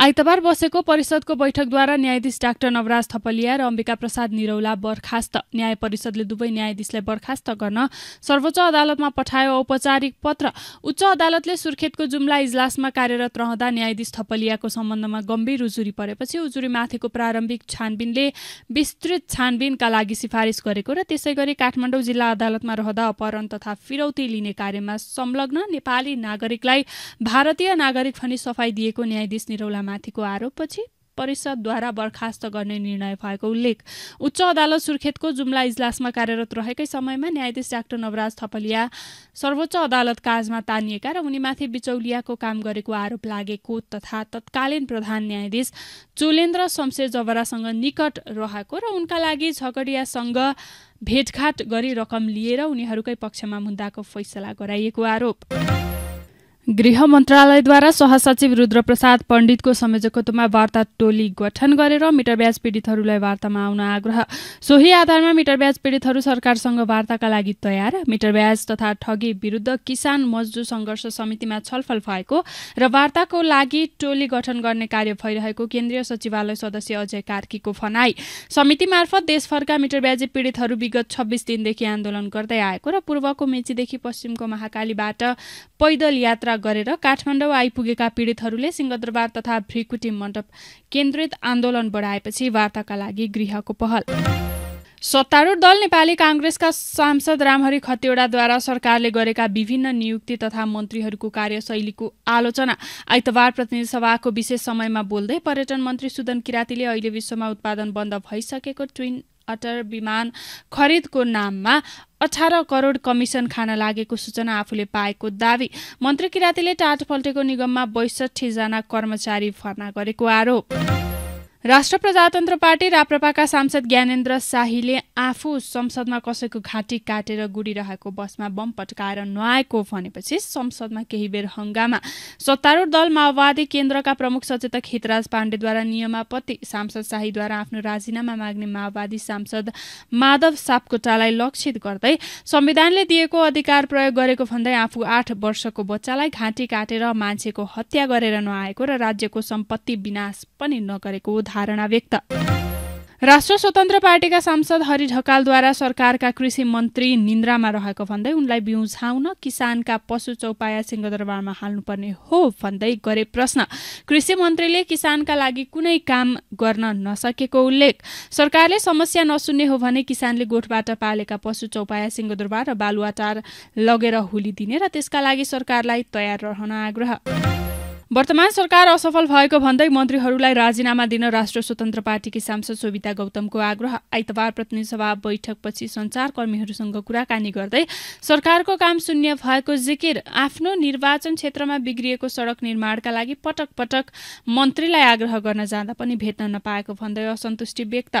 आइतबार बसेको परिषदको बैठकद्वारा न्यायाधीश डाक्टर नवराज थपलिया र अम्बिका प्रसाद निरौला बर्खास्त न्याय परिषदले दुवै न्यायाधीशलाई बर्खास्त गर्न सर्वोच्च अदालतमा पठायो औपचारिक पत्र उच्च अदालतले सुर्खेतको जुम्ला इजलासमा कार्यरत रहँदा न्यायाधीश थपलियाको सम्बन्धमा गम्भीर उजुरी परेपछि उजुरीमाथिको प्रारम्भिक छानबिनले विस्तृत छानबिनका लागि सिफारिस गरेको र त्यसै गरी काठमाडौँ जिल्ला अदालतमा रहँदा अपहरण तथा फिरौती लिने कार्यमा संलग्न नेपाली नागरिकलाई भारतीय नागरिक भनी सफाई दिएको न्यायाधीश निरौलामा माथिको आरोपपछि परिषदद्वारा बर्खास्त गर्ने निर्णय भएको उल्लेख उच्च अदालत सुर्खेतको जुम्ला इजलासमा कार्यरत रहेकै समयमा न्यायाधीश डाक्टर नवराज थपलिया सर्वोच्च अदालत काजमा तानिएका र उनीमाथि बिचौलियाको काम गरेको आरोप लागेको तथा तत्कालीन प्रधान न्यायाधीश चोलेन्द्र शमशेर जबरासँग निकट रहेको र उनका लागि झगडियासँग भेटघाट गरी रकम लिएर उनीहरूकै पक्षमा मुद्दाको फैसला गराइएको आरोप गृह मन्त्रालयद्वारा सहसचिव रुद्रप्रसाद पण्डितको संयोजकत्वमा वार्ता टोली गठन गरेर मिटर ब्याज पीडितहरूलाई वार्तामा आउन आग्रह सोही आधारमा मिटर ब्याज पीडितहरू सरकारसँग वार्ताका लागि तयार मिटर ब्याज तथा ठगी विरुद्ध किसान मजदुर सङ्घर्ष समितिमा छलफल भएको र वार्ताको लागि टोली गठन गर्ने कार्य भइरहेको केन्द्रीय सचिवालय सदस्य अजय कार्कीको भनाई समिति मार्फत देशभरका मिटर ब्याजी पीडितहरू विगत छब्बिस दिनदेखि आन्दोलन गर्दै आएको र पूर्वको मेचीदेखि पश्चिमको महाकालीबाट पैदल यात्रा गरेर काठमाडौँ आइपुगेका पीडितहरूले सिंहदरबार तथा भ्रिकुटी मण्डप केन्द्रित आन्दोलन बढाएपछि वार्ताका लागि गृहको पहल सत्तारूढ़ दल नेपाली काङ्ग्रेसका सांसद रामहरि खतिवडाद्वारा सरकारले गरेका विभिन्न नियुक्ति तथा मन्त्रीहरूको कार्यशैलीको आलोचना आइतबार प्रतिनिधि सभाको विशेष समयमा बोल्दै पर्यटन मन्त्री सुदन किरातीले अहिले विश्वमा उत्पादन बन्द भइसकेको ट्विन अटर विमान खरिदको नाममा अठार करोड कमिसन खान लागेको सूचना आफूले पाएको दावी मन्त्री किरातीले टाट पल्टेको निगममा बैसठीजना कर्मचारी भर्ना गरेको आरोप राष्ट्र प्रजातन्त्र पार्टी राप्रपाका सांसद ज्ञानेन्द्र शाहीले आफू संसदमा कसैको घाँटी काटेर गुडिरहेको बसमा बम पटकाएर नआएको भनेपछि संसदमा केही बेर हङ्गामा सत्तारूढ दल माओवादी केन्द्रका प्रमुख सचेतक हितराज पाण्डेद्वारा नियमापति सांसद शाहीद्वारा आफ्नो राजीनामा माग्ने माओवादी सांसद माधव सापकोटालाई लक्षित गर्दै संविधानले दिएको अधिकार प्रयोग गरेको भन्दै आफू आठ वर्षको बच्चालाई घाँटी काटेर मान्छेको हत्या गरेर नआएको र राज्यको सम्पत्ति विनाश पनि नगरेको धारणा व्यक्त राष्ट्र स्वतन्त्र पार्टीका सांसद हरि ढकालद्वारा सरकारका कृषि मन्त्री निन्द्रामा रहेको भन्दै उनलाई बिउझाउन किसानका पशु चौपाया सिंहदरबारमा हाल्नुपर्ने हो भन्दै गरे प्रश्न कृषि मन्त्रीले किसानका लागि कुनै काम गर्न नसकेको उल्लेख सरकारले समस्या नसुन्ने हो भने किसानले गोठबाट पालेका पशु चौपाया सिंहदरबार र बालुवाटार लगेर होली दिने र त्यसका लागि सरकारलाई तयार रहन आग्रह वर्तमान सरकार असफल भएको भन्दै मन्त्रीहरूलाई राजीनामा दिन राष्ट्र स्वतन्त्र पार्टीकी सांसद सोभिता गौतमको आग्रह आइतबार प्रतिनिधिसभा बैठकपछि सञ्चारकर्मीहरूसँग कुराकानी गर्दै सरकारको काम शून्य भएको जिकिर आफ्नो निर्वाचन क्षेत्रमा बिग्रिएको सडक निर्माणका लागि पटक पटक मन्त्रीलाई आग्रह गर्न जाँदा पनि भेट्न नपाएको भन्दै असन्तुष्टि व्यक्त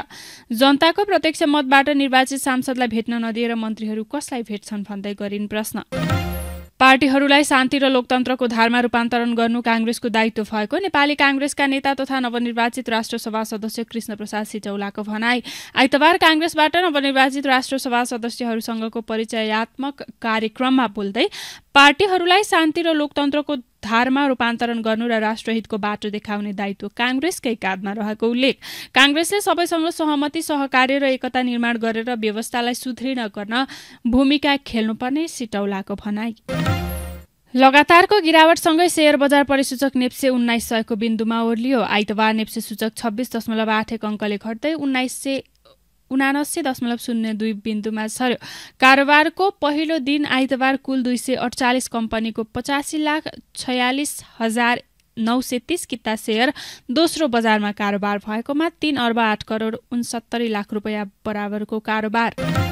जनताको प्रत्यक्ष मतबाट निर्वाचित सांसदलाई भेट्न नदिएर मन्त्रीहरू कसलाई भेट्छन् भन्दै गरिन् प्रश्न पार्टीहरूलाई शान्ति र लोकतन्त्रको धारमा रूपान्तरण गर्नु काङ्ग्रेसको दायित्व भएको नेपाली काङ्ग्रेसका नेता तथा नवनिर्वाचित राष्ट्रसभा सदस्य कृष्ण प्रसाद सिचौलाको भनाई आइतबार काङ्ग्रेसबाट नवनिर्वाचित राष्ट्रसभा सदस्यहरूसँगको परिचयात्मक कार्यक्रममा बोल्दै पार्टीहरूलाई शान्ति र लोकतन्त्रको धारमा रूपान्तरण गर्नु र राष्ट्रहितको बाटो देखाउने दायित्व काङ्ग्रेसकै काँधमा रहेको उल्लेख काङ्ग्रेसले सबैसँग सहमति सहकार्य र एकता निर्माण गरेर व्यवस्थालाई सुदृढ गर्न भूमिका खेल्नुपर्ने सिटौलाको भनाई लगातारको गिरावटसँगै शेयर बजार परिसूचक नेप्से उन्नाइस सयको बिन्दुमा ओर्लियो आइतबार नेप्से सूचक छब्बिस दशमलव आठ एक अङ्कले घट्दै उन्नाइस सय उनासी दशमलव शून्य दुई बिन्दुमा सर्यो कारोबारको पहिलो दिन आइतबार कुल दुई सय अडचालिस कम्पनीको पचासी लाख छयालिस हजार नौ सय तिस किता सेयर दोस्रो बजारमा कारोबार भएकोमा तीन अर्ब आठ करोड उन्सत्तरी लाख रुपियाँ बराबरको कारोबार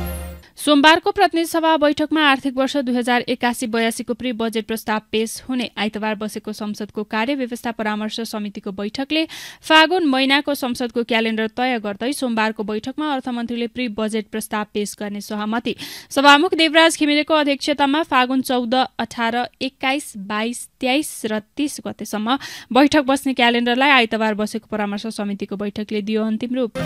सोमबारको प्रतिनिधि सभा बैठकमा आर्थिक वर्ष दुई हजार एक्कासी बयासीको प्रि बजेट प्रस्ताव पेश हुने आइतबार बसेको संसदको कार्य व्यवस्था परामर्श समितिको बैठकले फागुन महिनाको संसदको क्यालेण्डर तय गर्दै सोमबारको बैठकमा अर्थमन्त्रीले प्री बजेट प्रस्ताव पेश गर्ने सहमति सभामुख देवराज घिमिरेको अध्यक्षतामा फागुन चौध अठार एक्काइस बाइस तेइस र तीस गतेसम्म बैठक बस्ने क्यालेण्डरलाई आइतबार बसेको परामर्श समितिको बैठकले दियो अन्तिम रूप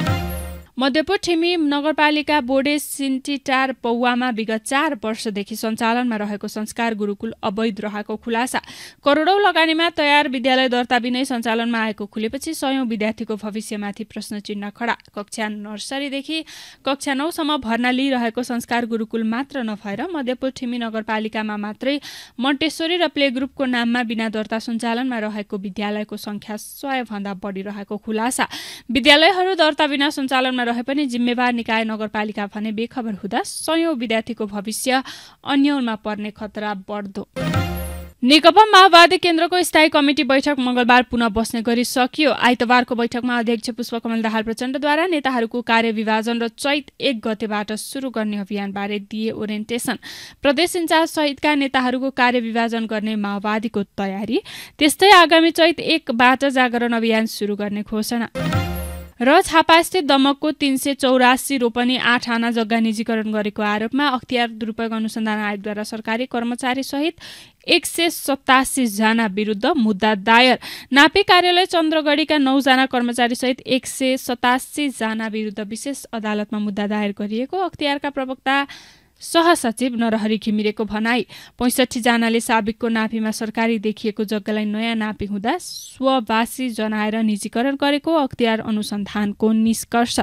मध्यपुर ठिमी नगरपालिका बोर्डे सिन्टिटार पौवामा विगत चार वर्षदेखि सञ्चालनमा रहेको संस्कार गुरुकुल अवैध रहेको खुलासा करोडौं लगानीमा तयार विद्यालय दर्ता विनय सञ्चालनमा आएको खुलेपछि सयौं विद्यार्थीको भविष्यमाथि प्रश्न चिन्ह खडा कक्षा नर्सरीदेखि कक्षा नौसम्म भर्ना लिइरहेको संस्कार गुरुकुल मात्र नभएर मध्यपुर ठिमी नगरपालिकामा मात्रै मन्टेश्वरी र प्ले ग्रुपको नाममा बिना दर्ता सञ्चालनमा रहेको विद्यालयको संख्या सयभन्दा बढी रहेको खुलासा विद्यालयहरू दर्ता बिना सञ्चालनमा रहे पनि जिम्मेवार निकाय नगरपालिका भने बेखबर हुँदा सयौं विद्यार्थीको भविष्य अन्यमा पर्ने खतरा बढ्दो नेकपा माओवादी केन्द्रको स्थायी कमिटी बैठक मंगलबार पुनः बस्ने गरी सकियो आइतबारको बैठकमा अध्यक्ष पुष्पकमल दाहाल प्रचण्डद्वारा नेताहरूको कार्यविभाजन र चैत एक गतेबाट सुरु गर्ने अभियानबारे दिए ओरिएन्टेशन प्रदेश इन्चार्ज सहितका नेताहरूको कार्यविभाजन गर्ने माओवादीको तयारी त्यस्तै आगामी चैत एकबाट जागरण अभियान सुरु गर्ने घोषणा र छापास्थित दमकको तिन सय चौरासी रोपनी आठ आना जग्गा निजीकरण गरेको आरोपमा अख्तियार दुरुपयोग अनुसन्धान आयोगद्वारा सरकारी कर्मचारी सहित एक सय सतासी जना विरुद्ध मुद्दा दायर नापे कार्यालय चन्द्रगढीका नौजना कर्मचारीसहित एक सय सतासी जना विरुद्ध विशेष अदालतमा मुद्दा दायर गरिएको अख्तियारका प्रवक्ता सहसचिव नरहरी घिमिरेको भनाई पैँसठी जनाले साबिकको नापीमा सरकारी देखिएको जग्गालाई नयाँ नापी हुँदा स्ववासी जनाएर निजीकरण गरेको अख्तियार अनुसन्धानको निष्कर्ष